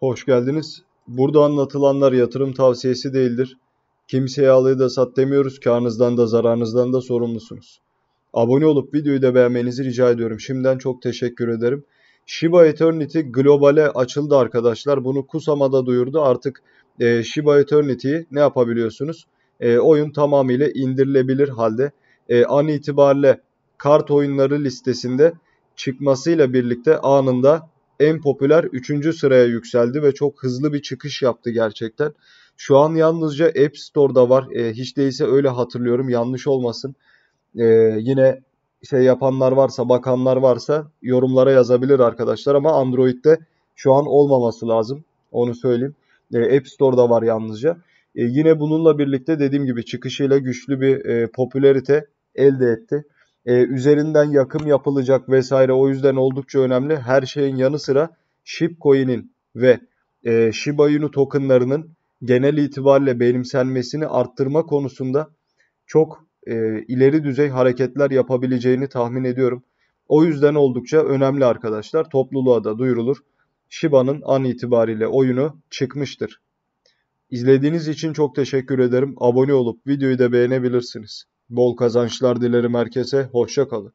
Hoş geldiniz. Burada anlatılanlar yatırım tavsiyesi değildir. Kimseye alayı da sat demiyoruz. Karnızdan da zararınızdan da sorumlusunuz. Abone olup videoyu da beğenmenizi rica ediyorum. Şimdiden çok teşekkür ederim. Shiba Eternity globale açıldı arkadaşlar. Bunu Kusama'da duyurdu. Artık e, Shiba Eternity'yi ne yapabiliyorsunuz? E, oyun tamamıyla indirilebilir halde. E, an itibariyle kart oyunları listesinde çıkmasıyla birlikte anında en popüler 3. sıraya yükseldi ve çok hızlı bir çıkış yaptı gerçekten. Şu an yalnızca App Store'da var. E, hiç değilse öyle hatırlıyorum. Yanlış olmasın. E, yine şey yapanlar varsa, bakanlar varsa yorumlara yazabilir arkadaşlar ama Android'de şu an olmaması lazım. Onu söyleyeyim. E, App Store'da var yalnızca. E, yine bununla birlikte dediğim gibi çıkışıyla güçlü bir e, popülerite elde etti e, üzerinden yakım yapılacak vesaire o yüzden oldukça önemli. Her şeyin yanı sıra Shipcoin'in ve e, Shiba Inu tokenlarının genel itibariyle benimsenmesini arttırma konusunda çok e, ileri düzey hareketler yapabileceğini tahmin ediyorum. O yüzden oldukça önemli arkadaşlar. Topluluğa da duyurulur. Shiba'nın an itibariyle oyunu çıkmıştır. İzlediğiniz için çok teşekkür ederim. Abone olup videoyu da beğenebilirsiniz. Bol kazançlar dilerim herkese. Hoşça kalın.